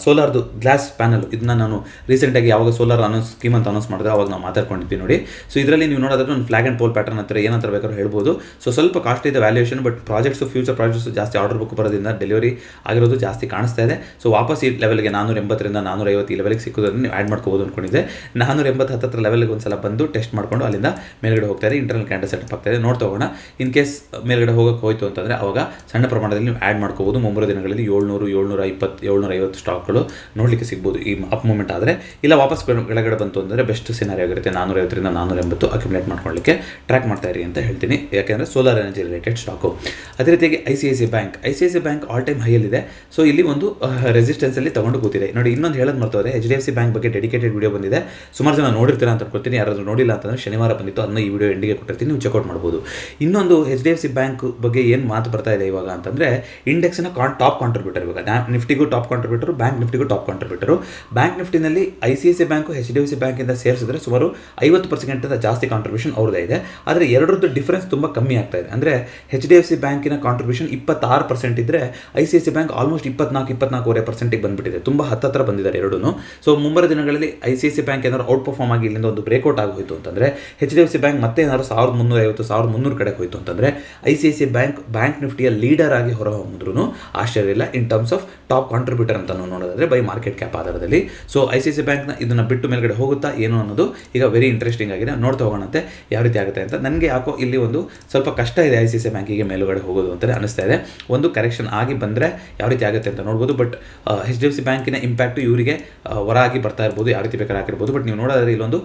ಸೋಲಾರ್ದು ಗ್ಲಾಸ್ ಪ್ಯಾನಲ್ ಇದನ್ನ ನಾನು ರೀಸೆಂಟಾಗಿ ಯಾವಾಗ ಸೋಲಾರ್ ಅನೌನ್ಸ್ ಸ್ಕೀಮ್ ಅಂತ ಅನೌನ್ಸ್ ಮಾಡಿದ್ರೆ ಅವಾಗ ನಾವು ಮಾತಾಡ್ಕೊಂಡಿದ್ವಿ ನೋಡಿ ಸೊ ಇದರಲ್ಲಿ ನೀವು ನೋಡೋದಾದ್ರೆ ಒಂದು ಫ್ಲಾಗ್ ಆ್ಯಂಡ್ ಪೋಲ್ ಪ್ಯಾಟರ್ನ್ ಹತ್ರ ಏನಂತ ಬೇಕಾದ್ರೂ ಹೇಳ್ಬೋದು ಸೊ ಸ್ವಲ್ಪ ಕಾಸ್ಟ್ ಇದೆ valuation but projects future projects ಜಾಸ್ತಿ ಆರ್ಡರ್ ಬುಕ್ ಬರೋದ್ರಿಂದ ಡೆಲಿವರಿ ಆಗಿರೋದು ಜಾಸ್ತಿ ಕಾಣಿಸ್ತಾ ಇದೆ ಸೊ ವಾಪಸ್ ಈ ಲೆವೆಲ್ಗೆ ನಾನೂರ ಎಂಬತ್ತರಿಂದ ನಾನೂರ ಐವತ್ತು ಈ ಲೆವೆಲ್ಗೆ ಸಿಕ್ಕೋದನ್ನು ನೀವು ಆ್ಯಡ್ ಮಾಡ್ಕೋಬೋದು ಅಂದ್ಕೊಂಡಿದ್ದೆ ನಾನೂರ ಎಂಬತ್ತು ಹತ್ತತ್ರ ಲೆವೆಲ್ಗೆ ಒಂದ್ಸಲ ಬಂದು ಟೆಸ್ಟ್ ಮಾಡಿಕೊಂಡು ಅಲ್ಲಿಂದ ಮೇಲ್ಗಡೆ ಹೋಗ್ತಾರೆ ಇಂಟರ್ನಲ್ ಕ್ಯಾಂಡಲ್ ಸೆಟಪ್ ಆಗ್ತಾ ಇದೆ ಇನ್ ಕೇಸ್ ಮೇಲ್ಗಡೆ ಹೋಗೋಕೆ ಹೋಯಿತು ಅಂತ ಅಂದರೆ ಅವಾಗ ಸಣ್ಣ ಪ್ರಮಾಣದಲ್ಲಿ ನೀವು ಆ್ಯಡ್ ಮಾಡ್ಕೋಬೋದು ಮುಂಬರುವ ದಿನಗಳಲ್ಲಿ ಏಳ್ನೂರು ಏಳ್ನೂರ ಇಪ್ಪತ್ತು ಏಳ್ನೂರ ಐವತ್ತು ಸ್ಟಾಕ್ಗಳು ನೋಡಲಿಕ್ಕೆ ಸಿಗ್ಬೋದು ಈ ಅಪ್ ಮೂಮೆಂಟ್ ಆದರೆ ಇಲ್ಲ ವಾಪಸ್ ಕೆಳಗಡೆ ಬಂತು ಅಂದರೆ ಬೆಸ್ಟ್ ಸಿನಾರಿ ಆಗಿರುತ್ತೆ ನಾನೂರ ಐವತ್ತರಿಂದ ನಾನೂರ ಎಂಬತ್ತು ಅಕ್ಯುಮುಲೇಟ್ ಮಾಡ್ಕೊಳ್ಳಿಕ್ಕೆ ಟ್ರ್ಯಾಕ್ ಮಾಡ್ತಾ ಇರಿ ಅಂತ ಹೇಳ್ತೀನಿ ಯಾಕೆಂದರೆ ಸೋಲಾರ್ ಎನರ್ಜಿ ರಿಲೇಟೆಡ್ ಸ್ಟಾಕು ಅದೇ ರೀತಿಯಾಗಿ I C I C bank I C I C bank all time ಇದೆ ಸೊ ಇಲ್ಲಿ ಒಂದು ರೆಸಿಸ್ಟೆನ್ಸಲ್ಲಿ ತೊಗೊಂಡು ಕೂತಿದೆ ನೋಡಿ ಇನ್ನೊಂದು ಹೇಳೋದು ಮರ್ತವ್ರೆ H D F C bank ಬಗ್ಗೆ ಡೆಡಿಕೇಟೆಡ್ ವೀಡಿಯೋ ಬಂದಿದೆ ಸುಮಾರು ಜನ ನೋಡಿರ್ತೀರ ಅಂತ ಕೊಡ್ತೀನಿ ಯಾರಾದರೂ ನೋಡಿಲ್ಲ ಅಂತಂದರೆ ಶನಿವಾರ ಬಂದಿತ್ತು ಅದನ್ನು ಈ ವಿಡಿಯೋ ಎಂಡಿಗೆ ಕೊಟ್ಟಿರ್ತೀನಿ ನೀವು ಚೆಕ್ಔಟ್ ಮಾಡ್ಬೋದು ಇನ್ನೊಂದು H D F C bank ಬಗ್ಗೆ ಏನು ಮಾತು ಬರ್ತಾ ಇದೆ ಇವಾಗ ಅಂತಂದರೆ ಇಂಡೆಕ್ಸ್ನ ಕಾನ್ ಟಾಪ್ ಕಾಂಟ್ರಿಬ್ಯೂಟರ್ ಇವಾಗ ನಿಫ್ಟಿಗೂ ಟಾಪ್ ಕಾಂಟ್ರಿಬ್ಯೂಟರು ಬ್ಯಾಂಕ್ ನಿಫ್ಟಿಗೂ ಟಾಪ್ ಕಾಂಟ್ರಿಬ್ಯೂಟರು ಬ್ಯಾಂಕ್ ನಿಫ್ಟಿನಲ್ಲಿ I C I C bank H D F C ಬ್ಯಾಂಕಿಂದ ಸೇರಿಸಿದ್ರೆ ಸುಮಾರು ಐವತ್ತು ಪರ್ಸೆಂಟಿಂದ ಜಾಸ್ತಿ ಕಾಂಟ್ರಿಬ್ಯೂಷನ್ ಅವ್ರದ್ದೇ ಇದೆ ಆದರೆ ಎರಡರದ್ದು ಡಿಫ್ರೆನ್ಸ್ ತುಂಬ ಕಮ್ಮಿ ಆಗ್ತಾ ಇದೆ ಅಂದರೆ ಎಚ್ ಡಿ ಎಫ್ ಸಿ ಬ್ಯಾಂಕಿನ ಕಾಂಟ್ರಿಬ್ಯೂಷನ್ ಇಪ್ಪತ್ತಾರು ಪರ್ಸೆಂಟ್ ಇದ್ದರೆ I C C bank almost ಇಪ್ಪತ್ನಾಲ್ಕು ಇಪ್ಪತ್ನಾಲ್ಕೂವರೆ ಪರ್ಸೆಂಟಿಗೆ ಬಂದುಬಿಟ್ಟಿದೆ ತುಂಬ ಹತ್ತತ್ರ ಬಂದಿದ್ದಾರೆ ಎರಡೂ ಸೊ ಮುಂಬರ ದಿನಗಳಲ್ಲಿ ಐ ಸಿ ಸಿ ಬ್ಯಾಂಕ್ ಏನಾದರೂ ಔಟ್ ಪರ್ಫಾರ್ಮ್ ಆಗಿ ಇಲ್ಲಿಂದ ಒಂದು ಬ್ರೇಕ್ಔಟ್ ಆಗೋಯ್ತು ಅಂತಂದರೆ H D F C bank ಮತ್ತೆ ಏನಾದರೂ ಸಾವಿರದ ಐವತ್ತು ಸಾವಿರದ ಮುನ್ನೂರು ಕಡೆ ಹೋಯಿತು ಅಂತಂದರೆ I C I C bank bank ನಿಫ್ಟಿಯ ಲೀಡರ್ ಆಗಿ ಹೊರಹೊಮ್ಮಿದ್ರು ಆಶ್ಚರ್ಯ ಇಲ್ಲ in terms of top contributor ಅಂತ ನೋಡೋದಾದ್ರೆ ಬೈ ಮಾರ್ಕೆಟ್ ಕ್ಯಾಪ್ ಆಧಾರದಲ್ಲಿ ಸೊ ಐ ಸಿ ಸಿ ಬ್ಯಾಂಕ್ನ ಇದನ್ನ ಬಿಟ್ಟು ಮೇಲ್ಗಡೆ ಹೋಗುತ್ತಾ ಏನು ಅನ್ನೋದು ಈಗ ವೆರಿ ಇಂಟ್ರೆಸ್ಟಿಂಗ್ ಆಗಿದೆ ನೋಡ್ತಾ ಹೋಗೋಣಂತೆ ಯಾವ ರೀತಿ ಆಗುತ್ತೆ ಅಂತ ನನಗೆ ಯಾಕೋ ಇಲ್ಲಿ ಒಂದು ಸ್ವಲ್ಪ ಕಷ್ಟ ಇದೆ ಐ ಸಿ ಸಿ ಬ್ಯಾಂಕಿಗೆ ಮೇಲುಗಡೆ ಹೋಗೋದು ಅಂತ ಅನಿಸ್ತಾ ಇದೆ ಒಂದು ಕರೆಕ್ಷನ್ ಆಗಿ ಬಂದರೆ ಯಾವ ರೀತಿ ಆಗುತ್ತೆ ಅಂತ ನೋಡ್ಬೋದು but H D F C ಬ್ಯಾಂಕಿನ ಇಂಪ್ಯಾಕ್ಟು ಇವರಿಗೆ ಹೊರ ಆಗಿ ಬರ್ತಾ ಇರ್ಬೋದು ಯಾವ ರೀತಿ ಬೇಕಾದ್ರೆ ಆಗಿರ್ಬೋದು ಬಟ್ ನೀವು ನೋಡೋದ್ರೆ ಇಲ್ಲೊಂದು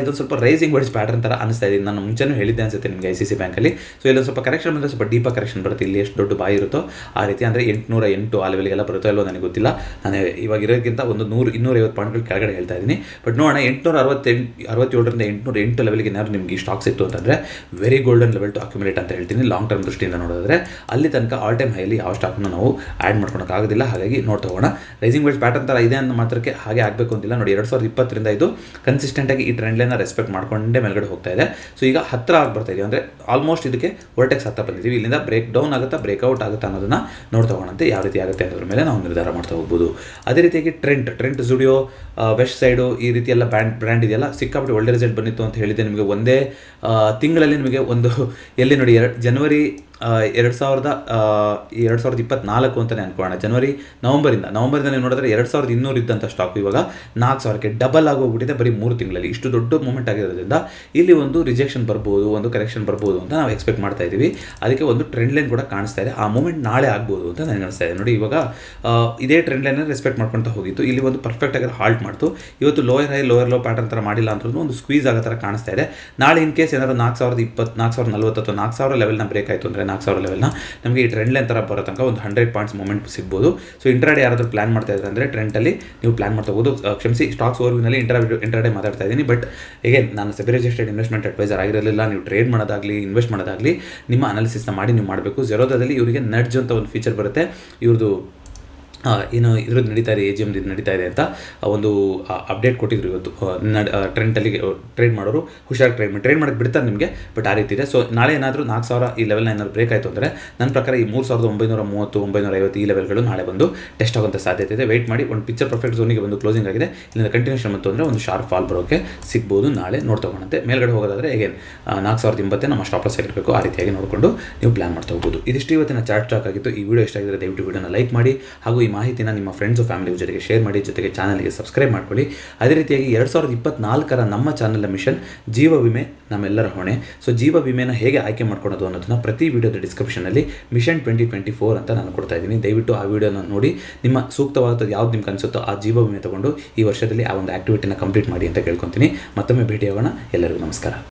ಇದೊಂದು ಸ್ವಲ್ಪ ರೈಸಿಂಗ್ ವರ್ಡ್ಸ್ ಪ್ಯಾಟರ್ನ್ ತರ ಅನಿಸ್ತಾ ಇದೆ ನಾನು ಮುಂಚೆನೂ ಹೇಳಿದ್ದೆ ಅನಿಸುತ್ತೆ ನಿಮಗೆ ಐ ಸಿ ಸಿ ಬ್ಯಾಂಕಲ್ಲಿ ಸೊ ಇಲ್ಲೊಂದು ಸ್ವಲ್ಪ ಕರೆಕ್ಷನ್ ಬಂದರೆ ಸ್ವಲ್ಪ ಡೀಪಾಗಿ ಕರೆಕ್ಷನ್ ಕಲೆಕ್ಷನ್ ಬರುತ್ತೆ ಇಲ್ಲಿ ಎಷ್ಟು ದೊಡ್ಡ ಬಾಯಿ ಇರುತ್ತೋ ಆ ರೀತಿ ಅಂದರೆ ಎಂಟುನೂರ ಎಂಟು ಆ ಲೆವೆಲ್ಗೆಲ್ಲ ಬರುತ್ತೋ ಇಲ್ಲೋ ನನಗೆ ಗೊತ್ತಿಲ್ಲ ನಾನು ಇವಾಗ ಇರೋಕ್ಕಿಂತ ಒಂದು ನೂರು ಇನ್ನೂರೈವತ್ತು ಪಾಯಿಂಟ್ಗಳು ಕೆಳಗಡೆ ಹೇಳ್ತಾ ಇದ್ದೀನಿ ಬಟ್ ನೋಡೋಣ ಎಂಟುನೂರ ಅರವತ್ತೆಂಟು ಅರವತ್ತೇಳರಿಂದ ಎಂಟುನೂರ ಎಂಟು ಲೆವೆಲ್ಗೆ ಏನಾದ್ರು ಈ ಸ್ಟಾಕ್ಸ್ ಇತ್ತು ಅಂತಂದರೆ very golden level to accumulate ಅಂತ ಹೇಳ್ತೀನಿ ಲಾಂಗ್ ಟರ್ಮ್ ದೃಷ್ಟಿಯಿಂದ ನೋಡಿದ್ರೆ ಅಲ್ಲಿ ತನಕ ಆಲ್ ಟೈಮ್ ಹೈಲಿ ಯಾವ ಸ್ಟಾಕ್ನ ನಾವು ಆ್ಯಡ್ ಮಾಡ್ಕೊಳಕ್ಕಾಗೋದಿಲ್ಲ ಹಾಗಾಗಿ ನೋಡ್ತಾ ಹೋಗೋಣ ರೈಸಿಂಗ್ ವೆಲ್ಟ್ ಪ್ಯಾಟರ್ನ್ ಥರ ಇದೆ ಅಂತ ಮಾತ್ರಕ್ಕೆ ಹಾಗೆ ಆಗಬೇಕು ಅಂತಿಲ್ಲ ನೋಡಿ ಎರಡು ಸಾವಿರದ ಇಪ್ಪತ್ತರಿಂದ ಇದು ಕನ್ಸಿಸ್ಟೆಂಟಾಗಿ ಈ ಟ್ರೆಂಡ್ ಟ್ರೆಂಡ್ಲೈನ ರೆಸ್ಪೆಕ್ಟ್ ಮಾಡ್ಕೊಂಡೇ ಮೇಲ್ಗಡೆ ಹೋಗ್ತಾ ಇದೆ ಸೊ ಈಗ ಹತ್ತಿರ ಆಗಿ ಬರ್ತಾ ಇದೆ ಅಂದರೆ ಆಲ್ಮೋಸ್ಟ್ ಇದಕ್ಕೆ ವರ್ಟೆಕ್ಸ್ ಹತ್ತಿರ ಬಂದಿದ್ದೀವಿ ಇಲ್ಲಿಂದ ಬ್ರೇಕ್ ಬ್ರೇಕ್ ಡೌನ್ ಆಗುತ್ತಾ ಬ್ರೇಕ್ಔಟ್ ಆಗುತ್ತಾ ಅನ್ನೋದನ್ನ ನೋಡ್ತಾ ಯಾವ ರೀತಿ ಆಗುತ್ತೆ ಅನ್ನೋದ್ರ ಮೇಲೆ ನಾವು ನಿರ್ಧಾರ ಮಾಡ್ತಾ ಹೋಗ್ಬೋದು ಅದೇ ರೀತಿಯಾಗಿ Trent Trent studio Westside ಈ ರೀತಿ ಎಲ್ಲ ಬ್ರ್ಯಾಂಡ್ ಬ್ರ್ಯಾಂಡ್ ಇದೆಯಲ್ಲ ಸಿಕ್ಕಾಪಟ್ಟೆ ಒಳ್ಳೆ ರಿಸಲ್ಟ್ ಬಂದಿತ್ತು ಅಂತ ಹೇಳಿದೆ ನಿಮಗೆ ಒಂದೇ ತಿಂಗಳಲ್ಲಿ ನಿಮಗೆ ಒಂದು ಎಲ್ಲಿ ನೋಡಿ ಎರಡು ಜನವರಿ ಎರಡು ಸಾವಿರದ ಎರಡು ಸಾವಿರದ ಇಪ್ಪತ್ನಾಲ್ಕು ಅಂತಲೇ ಅನ್ಕೊಳ್ಳೋಣ ಜನವರಿ ನವಂಬರಿಂದ ನವಂಬರಿಂದ ನೀವು ನೋಡಿದ್ರೆ ಎರಡು ಸಾವಿರದ ಇನ್ನೂರು ಇದ್ದಂಥ ಸ್ಟಾಕ್ ಇವಾಗ ನಾಲ್ಕು ಸಾವಿರಕ್ಕೆ ಡಬಲ್ ಆಗೋಗ್ಬಿಟ್ಟಿದೆ ಬರೀ ಮೂರು ತಿಂಗಳಲ್ಲಿ ಇಷ್ಟು ದೊಡ್ಡ ಮೂಮೆಂಟ್ ಆಗಿರೋದ್ರಿಂದ ಇಲ್ಲಿ ಒಂದು ರಿಜೆಕ್ಷನ್ ಬರ್ಬೋದು ಒಂದು ಕರೆಕ್ಷನ್ ಬರ್ಬೋದು ಅಂತ ನಾವು ಎಕ್ಸ್ಪೆಕ್ಟ್ ಮಾಡ್ತಾ ಇದ್ದೀವಿ ಅದಕ್ಕೆ ಒಂದು ಟ್ರೆಂಡ್ ಲೈನ್ ಕೂಡ ಕಾಣಿಸ್ತಾ ಇದೆ ಆ ಮೂಮೆಂಟ್ ನಾಳೆ ಆಗ್ಬೋದು ಅಂತ ನನಗೆ ಅನಿಸ್ತಾ ಇದೆ ನೋಡಿ ಇವಾಗ ಇದೇ ಟ್ರೆಂಡ್ ಲೈನ್ ರೆಸ್ಪೆಕ್ಟ್ ಮಾಡ್ಕೊಳ್ತಾ ಹೋಗಿತ್ತು ಇಲ್ಲಿ ಒಂದು ಪರ್ಫೆಕ್ಟ್ ಆಗಿ ಹಾಲ್ಟ್ ಮಾಡ್ತು ಇವತ್ತು lower high lower low pattern ಥರ ಮಾಡಿಲ್ಲ ಅಂತ ಒಂದು ಸ್ಕ್ವೀಸ್ ಆಗೋ ಥರ ಕಾಣಿಸ್ತಾ ಇದೆ ನಾಳೆ ಇನ್ ಕೇಸ್ ಏನಾದರೂ ನಾಲ್ಕು ಸಾವಿರದ ಇಪ್ಪತ್ತು ನಾಲ್ಕು ಸಾವಿರದ ನಲ್ವತ್ತು ಅಥವಾ ನಾಲ್ಕು ಸಾವಿರ ಲೆವೆಲ್ನ ಬ್ರೇಕ್ ಆಯಿತು ಅಂದರೆ ನಾಲ್ಕು ಸಾವಿರ ಲೆವೆಲ್ನ ನಮಗೆ ಈ ಟ್ರೆಂಡ್ ಲೈನ್ ಥರ ಬರೋ ತನಕ ಒಂದು ಹಂಡ್ರೆಡ್ ಪಾಯಿಂಟ್ಸ್ ಮೂಮೆಂಟ್ ಸಿಗ್ಬೋದು ಸೊ ಇಂಟ್ರಾಡೇ ಯಾರಾದರೂ ಪ್ಲಾನ್ ಮಾಡ್ತಾ ಇದ್ದಾರೆ ಅಂದರೆ ಟ್ರೆಂಡಲ್ಲಿ ನೀವು ಪ್ಲಾನ್ ಮಾಡ್ಕೋಬೋದು ಕ್ಷಮಿಸಿ ಸ್ಟಾಕ್ಸ್ ಓರ್ವಿನಲ್ಲಿ ಇಂಟ್ರಾ ಇಂಟ್ರಾಡೇ ಮಾತಾಡ್ತಾ ಇದ್ದೀನಿ ಬಟ್ ಎಗೇನ್ ನಾನು ಸೆಬಿ ರಿಜಿಸ್ಟೆಡ್ ಇನ್ವೆಸ್ಟ್ಮೆಂಟ್ ಅಡ್ವೈಸರ್ ಆಗಿರಲಿಲ್ಲ ನೀವು ಟ್ರೇಡ್ ಮಾಡೋದಾಗಲಿ ಇನ್ವೆಸ್ಟ್ ಮಾಡೋದಾಗಲಿ ನಿಮ್ಮ ಅನಾಲಿಸಿಸ್ನ ಮಾಡಿ ನೀವು ಮಾಡಬೇಕು ಜೆರೋದಲ್ಲಿ ಇವರಿಗೆ ನಡ್ಜ್ ಅಂತ ಒಂದು ಫೀಚರ್ ಬರುತ್ತೆ ಇವ್ರದ್ದು ಏನು ಇದ್ರದ್ದು ನಡೀತಾ ಇದೆ ಎ ಜಿ ಎಮ್ದು ಇದು ನಡೀತಾ ಇದೆ ಅಂತ ಒಂದು ಅಪ್ಡೇಟ್ ಕೊಟ್ಟಿದ್ರು ಇವತ್ತು ನಡ್ ಟ್ರೆಂಡಲ್ಲಿ ಟ್ರೇಡ್ ಮಾಡೋರು ಹುಷಾರಾಗಿ ಟ್ರೇಡ್ ಮಾಡಿ ಟ್ರೇಡ್ ಮಾಡೋಕ್ಕೆ ಬಿಡ್ತಾರೆ ನಿಮಗೆ ಬಟ್ ಆ ರೀತಿ ಇದೆ ಸೊ ನಾಳೆ ಏನಾದರೂ ನಾಲ್ಕು ಸಾವಿರ ಈ ಲೆವೆಲ್ನ ಏನಾದರೂ ಬ್ರೇಕ್ ಆಯಿತು ಅಂದರೆ ನನ್ನ ಪ್ರಕಾರ ಈ ಮೂರು ಸಾವಿರದ ಒಂಬೈನೂರ ಮೂವತ್ತು ಒಂಬೈನೂರ ಐವತ್ತು ಈ ಲೆವೆಲ್ಗಳು ನಾಳೆ ಬಂದು ಟೆಸ್ಟ್ ಆಗುವಂಥ ಸಾಧ್ಯತೆ ಇದೆ ವೆಯ್ಟ್ ಮಾಡಿ ಒಂದು ಪಿಕ್ಚರ್ ಪರ್ಫೆಕ್ಟ್ ಝೋನಿಗೆ ಬಂದು ಕ್ಲೋಸಿಂಗ್ ಆಗಿದೆ ಇಲ್ಲಿಂದ ಕಂಟಿನ್ಯೂಷನ್ ಬಂತು ಅಂದರೆ ಒಂದು ಶಾರ್ಪ್ ಫಾಲ್ ಬರೋಕ್ಕೆ ಸಿಗ್ಬೋದು ನಾಳೆ ನೋಡ್ತೊಗೊಂಡಂತೆ ಮೇಲ್ಗಡೆ ಹೋಗೋದಾದರೆ ಹೇಗೆ ನಾಲ್ಕು ಸಾವಿರದ ಎಂಬತ್ತೆ ನಮ್ಮ ಸ್ಟಾಪ್ಲಾಸ್ ಆಗಿರಬೇಕು ಆ ರೀತಿಯಾಗಿ ನೋಡಿಕೊಂಡು ನೀವು ಪ್ಲಾನ್ ಮಾಡ್ತಾ ಹೋಗ್ಬೋದು ಇದಿಷ್ಟು ಇವತ್ತಿನ ಚಾರ್ಟ್ ಟಾಕ್ ಆಗಿತ್ತು ಈ ವಿಡಿಯೋ ಇಷ್ಟ ಆಗಿದ್ರೆ ದಯವಿಟ್ಟು ವಿಡಿಯೋನ ಲೈಕ್ ಮಾಡಿ ಹಾಗೂ ಮಾಹಿತಿನ ನಿಮ್ಮ ಫ್ರೆಂಡ್ಸು ಫ್ಯಾಮಿಲಿ ಜೊತೆಗೆ ಶೇರ್ ಮಾಡಿ ಜೊತೆಗೆ ಚಾನಲ್ಗೆ ಸಬ್ಸ್ಕ್ರೈಬ್ ಮಾಡ್ಕೊಳ್ಳಿ ಅದೇ ರೀತಿಯಾಗಿ ಎರಡು ಸಾವಿರದ ಇಪ್ಪತ್ತ್ನಾಲ್ಕರ ನಮ್ಮ ಚಾನಲ್ನ ಮಿಷನ್ ಜೀವ ವಿಮೆ ನಮ್ಮೆಲ್ಲರ ಹೊಣೆ ಸೊ ಜೀವ ವಿಮೆನ ಹೇಗೆ ಆಯ್ಕೆ ಮಾಡ್ಕೊಳೋದು ಅನ್ನೋದನ್ನ ಪ್ರತಿ ವಿಡಿಯೋದ ಡಿಸ್ಕ್ರಿಪ್ಷನಲ್ಲಿ ಮಿಷನ್ ಟ್ವೆಂಟಿ ಟ್ವೆಂಟಿ ಫೋರ್ ಅಂತ ನಾನು ಕೊಡ್ತಾ ಇದ್ದೀನಿ ದಯವಿಟ್ಟು ಆ ವಿಡಿಯೋನ ನೋಡಿ ನಿಮ್ಮ ಸೂಕ್ತವಾದ ಯಾವ್ದು ನಿಮ್ಗೆ ಅನಿಸುತ್ತೋ ಆ ಜೀವ ವಿಮೆ ತಗೊಂಡು ಈ ವರ್ಷದಲ್ಲಿ ಆ ಒಂದು ಆಕ್ಟಿವಿಟಿನ ಕಂಪ್ಲೀಟ್ ಮಾಡಿ ಅಂತ ಕೇಳ್ಕೊತೀನಿ ಮತ್ತೊಮ್ಮೆ ಭೇಟಿಯಾಗೋಣ ಎಲ್ಲರಿಗೂ ನಮಸ್ಕಾರ